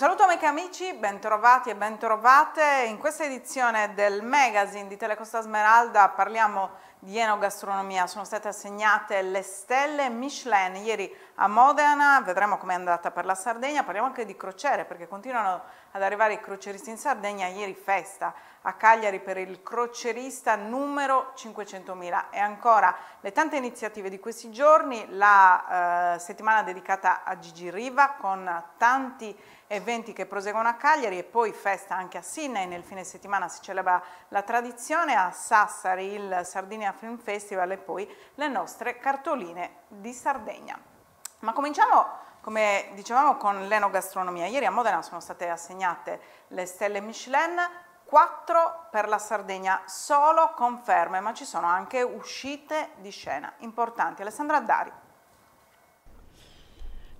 saludo a Amiche e amici, bentrovati e bentrovate. In questa edizione del magazine di Telecosta Smeralda parliamo di enogastronomia. Sono state assegnate le stelle Michelin ieri a Modena, vedremo com'è andata per la Sardegna. Parliamo anche di crociere perché continuano ad arrivare i croceristi in Sardegna. Ieri festa a Cagliari per il crocerista numero 500.000 e ancora le tante iniziative di questi giorni, la eh, settimana dedicata a Gigi Riva con tanti eventi che proseguono a Cagliari e poi festa anche a Sydney, nel fine settimana si celebra la tradizione, a Sassari il Sardinia Film Festival e poi le nostre cartoline di Sardegna. Ma cominciamo come dicevamo con l'enogastronomia, ieri a Modena sono state assegnate le stelle Michelin, 4 per la Sardegna, solo conferme, ma ci sono anche uscite di scena importanti. Alessandra Dari.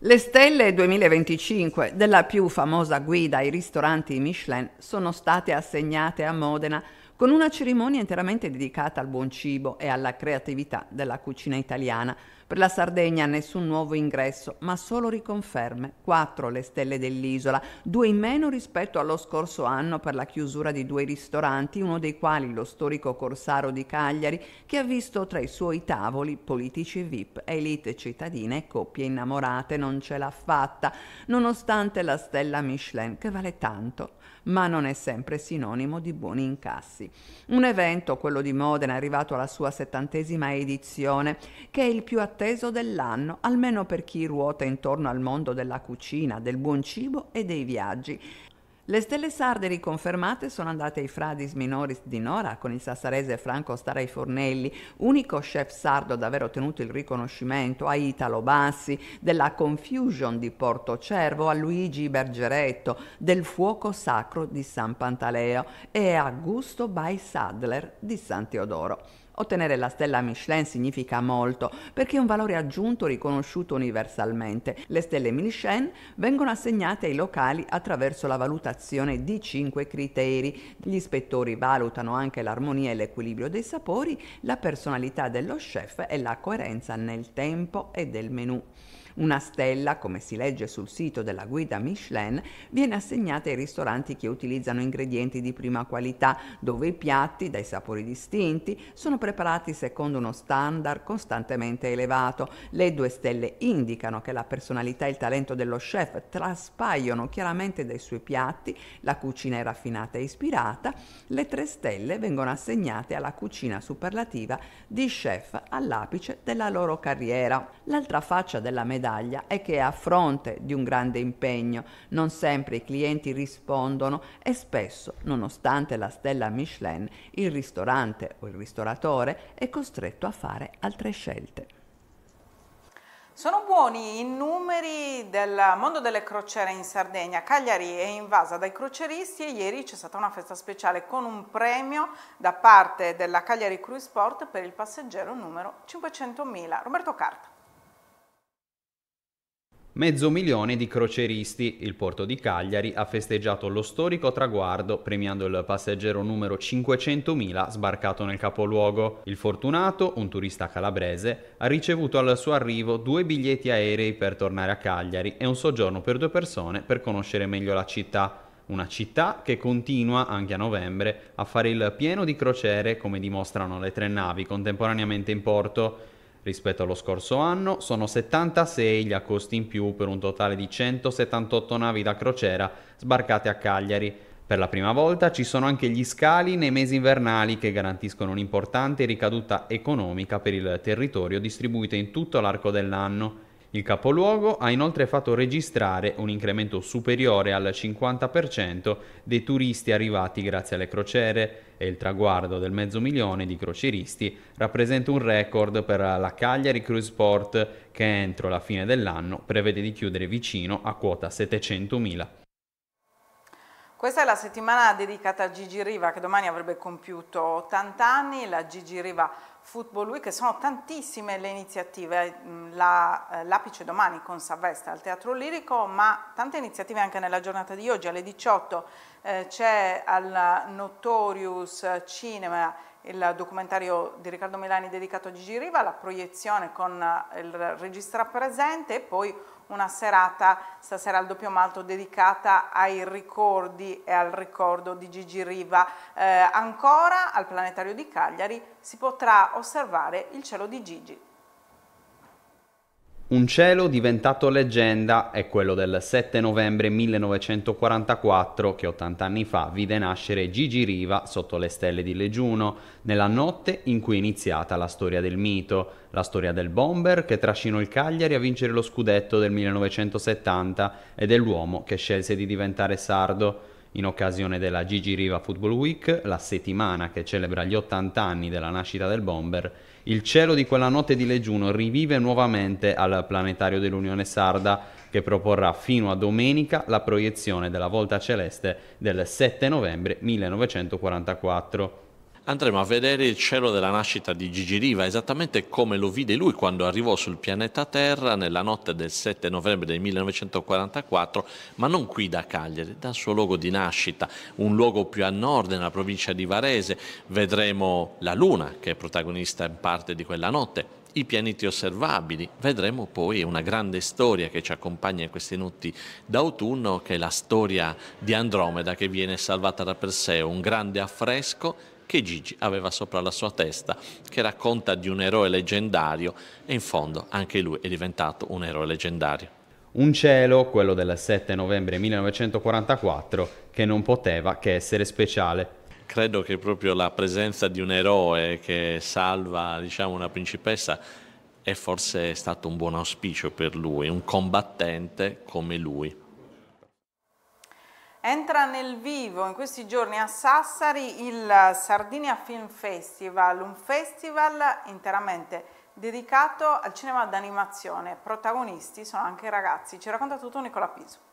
Le stelle 2025 della più famosa guida ai ristoranti Michelin sono state assegnate a Modena con una cerimonia interamente dedicata al buon cibo e alla creatività della cucina italiana per la Sardegna nessun nuovo ingresso, ma solo riconferme. Quattro le stelle dell'isola, due in meno rispetto allo scorso anno per la chiusura di due ristoranti, uno dei quali lo storico Corsaro di Cagliari, che ha visto tra i suoi tavoli politici VIP, elite cittadine e coppie innamorate. Non ce l'ha fatta, nonostante la stella Michelin, che vale tanto, ma non è sempre sinonimo di buoni incassi. Un evento, quello di Modena, è arrivato alla sua settantesima edizione, che è il più attivo atteso dell'anno, almeno per chi ruota intorno al mondo della cucina, del buon cibo e dei viaggi. Le stelle sarde riconfermate sono andate ai Fradis Minoris di Nora con il sassarese Franco Starai Fornelli, unico chef sardo ad aver ottenuto il riconoscimento a Italo Bassi, della Confusion di Porto Cervo a Luigi Bergeretto, del Fuoco Sacro di San Pantaleo e a Gusto by Sadler di San Teodoro. Ottenere la stella Michelin significa molto perché è un valore aggiunto riconosciuto universalmente. Le stelle Michelin vengono assegnate ai locali attraverso la valutazione di cinque criteri. Gli ispettori valutano anche l'armonia e l'equilibrio dei sapori, la personalità dello chef e la coerenza nel tempo e del menù. Una stella, come si legge sul sito della guida Michelin, viene assegnata ai ristoranti che utilizzano ingredienti di prima qualità, dove i piatti, dai sapori distinti, sono preparati secondo uno standard costantemente elevato. Le due stelle indicano che la personalità e il talento dello chef traspaiono chiaramente dai suoi piatti, la cucina è raffinata e ispirata, le tre stelle vengono assegnate alla cucina superlativa di chef all'apice della loro carriera. L'altra faccia della medaglia medaglia è che a fronte di un grande impegno non sempre i clienti rispondono e spesso, nonostante la stella Michelin, il ristorante o il ristoratore è costretto a fare altre scelte. Sono buoni i numeri del mondo delle crociere in Sardegna. Cagliari è invasa dai croceristi e ieri c'è stata una festa speciale con un premio da parte della Cagliari Cruise Sport per il passeggero numero 500.000. Roberto Carta. Mezzo milione di croceristi. Il porto di Cagliari ha festeggiato lo storico traguardo premiando il passeggero numero 500.000 sbarcato nel capoluogo. Il fortunato, un turista calabrese, ha ricevuto al suo arrivo due biglietti aerei per tornare a Cagliari e un soggiorno per due persone per conoscere meglio la città. Una città che continua, anche a novembre, a fare il pieno di crociere come dimostrano le tre navi contemporaneamente in porto rispetto allo scorso anno, sono 76 gli accosti in più per un totale di 178 navi da crociera sbarcate a Cagliari. Per la prima volta ci sono anche gli scali nei mesi invernali che garantiscono un'importante ricaduta economica per il territorio distribuito in tutto l'arco dell'anno. Il capoluogo ha inoltre fatto registrare un incremento superiore al 50% dei turisti arrivati grazie alle crociere e il traguardo del mezzo milione di croceristi rappresenta un record per la Cagliari Cruise Port che entro la fine dell'anno prevede di chiudere vicino a quota 700.000. Questa è la settimana dedicata a Gigi Riva che domani avrebbe compiuto 80 anni, la Gigi Riva Football Week, sono tantissime le iniziative, mm, eh, l'apice domani con Savesta al Teatro Lirico, ma tante iniziative anche nella giornata di oggi, alle 18 eh, c'è al Notorious Cinema il documentario di Riccardo Milani dedicato a Gigi Riva, la proiezione con il regista presente e poi una serata stasera al doppio malto dedicata ai ricordi e al ricordo di Gigi Riva. Eh, ancora al planetario di Cagliari si potrà osservare il cielo di Gigi. Un cielo diventato leggenda è quello del 7 novembre 1944 che 80 anni fa vide nascere Gigi Riva sotto le stelle di Legiuno, nella notte in cui è iniziata la storia del mito, la storia del bomber che trascinò il Cagliari a vincere lo scudetto del 1970 e dell'uomo che scelse di diventare sardo. In occasione della Gigi Riva Football Week, la settimana che celebra gli 80 anni della nascita del bomber, il cielo di quella notte di legiuno rivive nuovamente al planetario dell'Unione Sarda che proporrà fino a domenica la proiezione della volta celeste del 7 novembre 1944 andremo a vedere il cielo della nascita di Gigi Riva, esattamente come lo vide lui quando arrivò sul pianeta Terra nella notte del 7 novembre del 1944, ma non qui da Cagliari, dal suo luogo di nascita, un luogo più a nord nella provincia di Varese. Vedremo la Luna, che è protagonista in parte di quella notte, i pianeti osservabili. Vedremo poi una grande storia che ci accompagna in questi notti d'autunno, che è la storia di Andromeda che viene salvata da Perseo, un grande affresco che Gigi aveva sopra la sua testa, che racconta di un eroe leggendario e in fondo anche lui è diventato un eroe leggendario. Un cielo, quello del 7 novembre 1944, che non poteva che essere speciale. Credo che proprio la presenza di un eroe che salva diciamo, una principessa è forse stato un buon auspicio per lui, un combattente come lui. Entra nel vivo in questi giorni a Sassari il Sardinia Film Festival, un festival interamente dedicato al cinema d'animazione. Protagonisti sono anche i ragazzi. Ci racconta tutto Nicola Piso.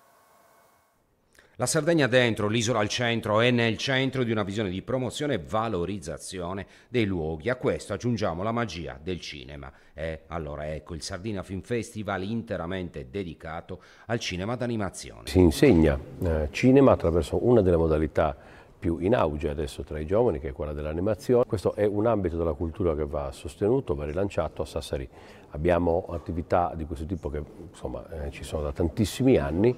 La Sardegna dentro, l'isola al centro, è nel centro di una visione di promozione e valorizzazione dei luoghi. A questo aggiungiamo la magia del cinema. E allora ecco il Sardina Film Festival interamente dedicato al cinema d'animazione. Si insegna eh, cinema attraverso una delle modalità più in auge adesso tra i giovani, che è quella dell'animazione. Questo è un ambito della cultura che va sostenuto, va rilanciato a Sassari. Abbiamo attività di questo tipo che insomma, eh, ci sono da tantissimi anni.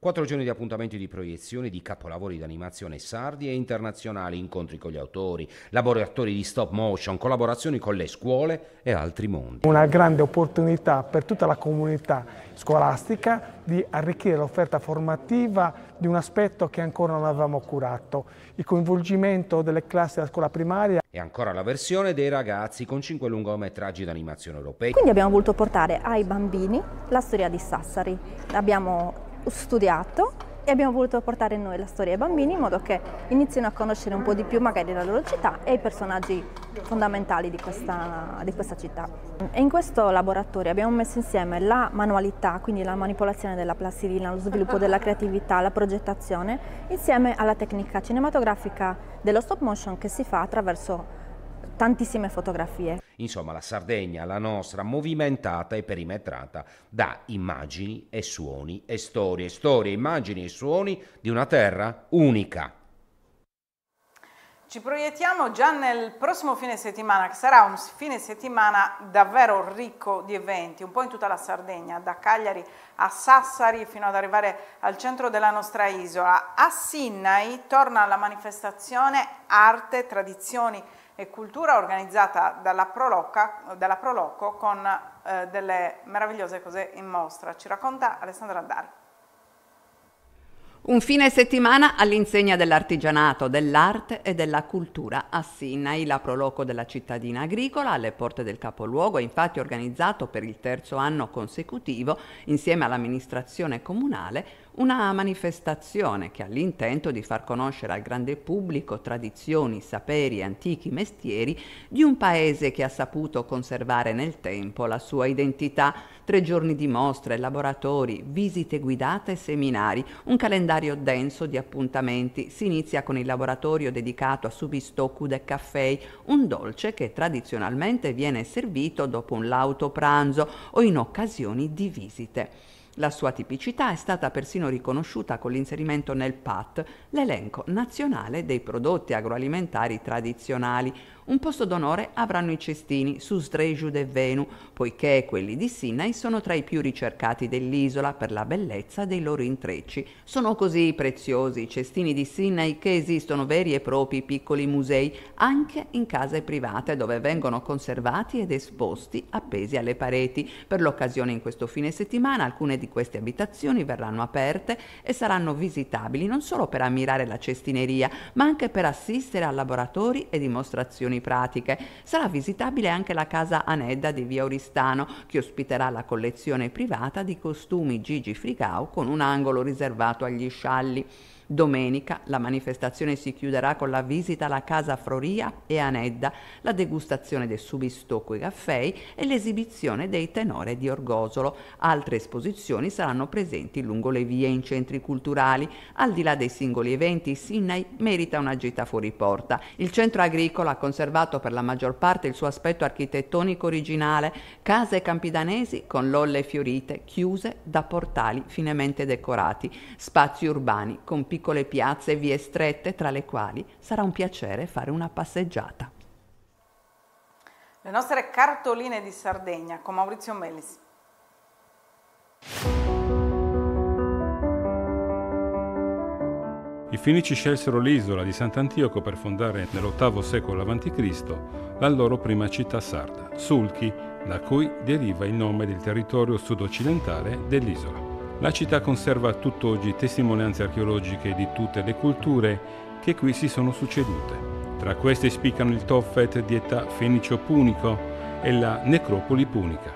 Quattro giorni di appuntamenti di proiezione di capolavori di animazione sardi e internazionali, incontri con gli autori, laboratori di stop motion, collaborazioni con le scuole e altri mondi. Una grande opportunità per tutta la comunità scolastica di arricchire l'offerta formativa di un aspetto che ancora non avevamo curato, il coinvolgimento delle classi della scuola primaria. E ancora la versione dei ragazzi con cinque lungometraggi d'animazione europei. Quindi abbiamo voluto portare ai bambini la storia di Sassari. Abbiamo studiato e abbiamo voluto portare noi la storia ai bambini in modo che inizino a conoscere un po' di più magari la loro città e i personaggi fondamentali di questa, di questa città. E in questo laboratorio abbiamo messo insieme la manualità, quindi la manipolazione della plastilina, lo sviluppo della creatività, la progettazione, insieme alla tecnica cinematografica dello stop motion che si fa attraverso tantissime fotografie. Insomma, la Sardegna, la nostra, movimentata e perimetrata da immagini e suoni e storie, storie, immagini e suoni di una terra unica. Ci proiettiamo già nel prossimo fine settimana, che sarà un fine settimana davvero ricco di eventi, un po' in tutta la Sardegna, da Cagliari a Sassari fino ad arrivare al centro della nostra isola. A Sinnai torna la manifestazione Arte, Tradizioni e cultura organizzata dalla, Proloca, dalla Proloco con eh, delle meravigliose cose in mostra. Ci racconta Alessandra Dari. Un fine settimana all'insegna dell'artigianato, dell'arte e della cultura a Sinai, la proloco della cittadina agricola alle porte del capoluogo, infatti organizzato per il terzo anno consecutivo insieme all'amministrazione comunale una manifestazione che ha l'intento di far conoscere al grande pubblico tradizioni, saperi, antichi mestieri di un paese che ha saputo conservare nel tempo la sua identità. Tre giorni di mostre, laboratori, visite guidate e seminari, un calendario denso di appuntamenti. Si inizia con il laboratorio dedicato a Subistoku de Caffè, un dolce che tradizionalmente viene servito dopo un lauto pranzo o in occasioni di visite. La sua tipicità è stata persino riconosciuta con l'inserimento nel PAT, l'elenco nazionale dei prodotti agroalimentari tradizionali, un posto d'onore avranno i cestini su Sdreju de Venu, poiché quelli di Sinai sono tra i più ricercati dell'isola per la bellezza dei loro intrecci. Sono così preziosi i cestini di Sinai che esistono veri e propri piccoli musei anche in case private dove vengono conservati ed esposti appesi alle pareti. Per l'occasione in questo fine settimana alcune di queste abitazioni verranno aperte e saranno visitabili non solo per ammirare la cestineria ma anche per assistere a laboratori e dimostrazioni informazioni pratiche. Sarà visitabile anche la casa Anedda di Via Oristano, che ospiterà la collezione privata di costumi Gigi Fricao con un angolo riservato agli scialli. Domenica la manifestazione si chiuderà con la visita alla Casa Froria e Anedda, la degustazione del Subistocco e caffè e l'esibizione dei tenore di Orgosolo. Altre esposizioni saranno presenti lungo le vie in centri culturali. Al di là dei singoli eventi, Sinai merita una gita fuori porta. Il centro agricolo ha conservato per la maggior parte il suo aspetto architettonico originale, case campidanesi con lolle fiorite, chiuse da portali finemente decorati, spazi urbani con piccoli piccole piazze e vie strette tra le quali sarà un piacere fare una passeggiata. Le nostre cartoline di Sardegna con Maurizio Melis. I Fenici scelsero l'isola di Sant'Antioco per fondare nell'VIII secolo a.C. la loro prima città sarda, Sulchi, da cui deriva il nome del territorio sudoccidentale dell'isola. La città conserva tutt'oggi testimonianze archeologiche di tutte le culture che qui si sono succedute. Tra queste spiccano il Toffet di età fenicio-punico e la necropoli punica.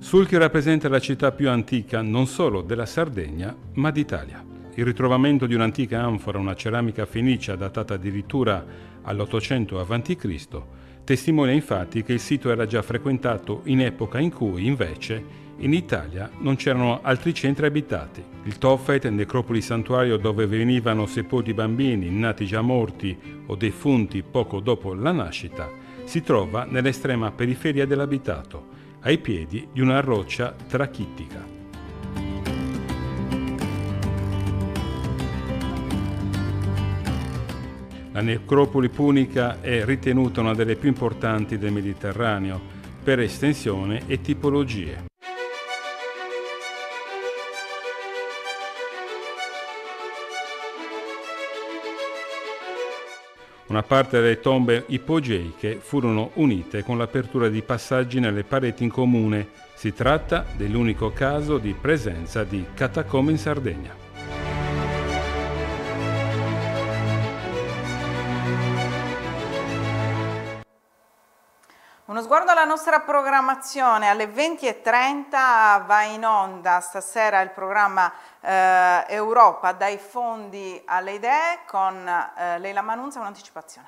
Sulchi rappresenta la città più antica non solo della Sardegna, ma d'Italia. Il ritrovamento di un'antica anfora, una ceramica fenicia datata addirittura all'800 a.C., Testimonia infatti che il sito era già frequentato in epoca in cui, invece, in Italia non c'erano altri centri abitati. Il Toffet, necropoli santuario dove venivano sepolti bambini nati già morti o defunti poco dopo la nascita, si trova nell'estrema periferia dell'abitato, ai piedi di una roccia trachittica. La necropoli punica è ritenuta una delle più importanti del Mediterraneo per estensione e tipologie. Una parte delle tombe ipogeiche furono unite con l'apertura di passaggi nelle pareti in comune. Si tratta dell'unico caso di presenza di catacombe in Sardegna. la nostra programmazione alle 20.30 va in onda stasera il programma eh, Europa dai fondi alle idee con eh, Leila Manunza un'anticipazione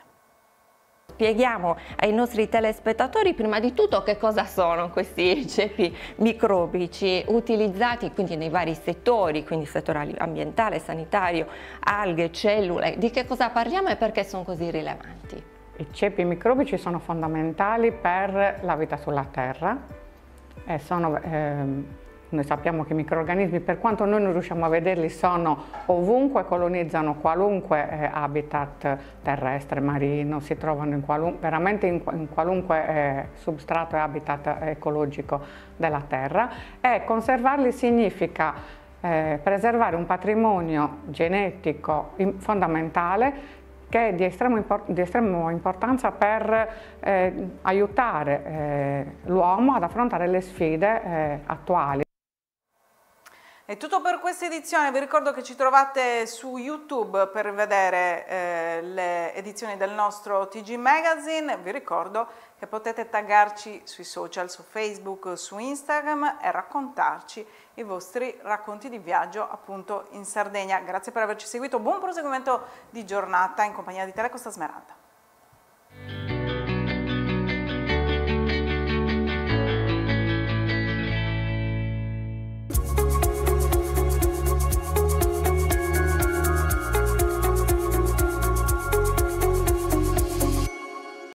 spieghiamo ai nostri telespettatori prima di tutto che cosa sono questi ceppi microbici utilizzati quindi nei vari settori, quindi settore ambientale, sanitario, alghe, cellule, di che cosa parliamo e perché sono così rilevanti. I ceppi microbici sono fondamentali per la vita sulla Terra. Sono, eh, noi sappiamo che i microorganismi, per quanto noi non riusciamo a vederli, sono ovunque, colonizzano qualunque eh, habitat terrestre, marino, si trovano in veramente in, in qualunque eh, substrato e habitat ecologico della Terra. E conservarli significa eh, preservare un patrimonio genetico fondamentale che è di, import di estrema importanza per eh, aiutare eh, l'uomo ad affrontare le sfide eh, attuali. È tutto per questa edizione, vi ricordo che ci trovate su YouTube per vedere eh, le edizioni del nostro TG Magazine, vi ricordo che potete taggarci sui social, su Facebook, su Instagram e raccontarci i vostri racconti di viaggio appunto in Sardegna. Grazie per averci seguito, buon proseguimento di giornata in compagnia di Telecosta Smeralda.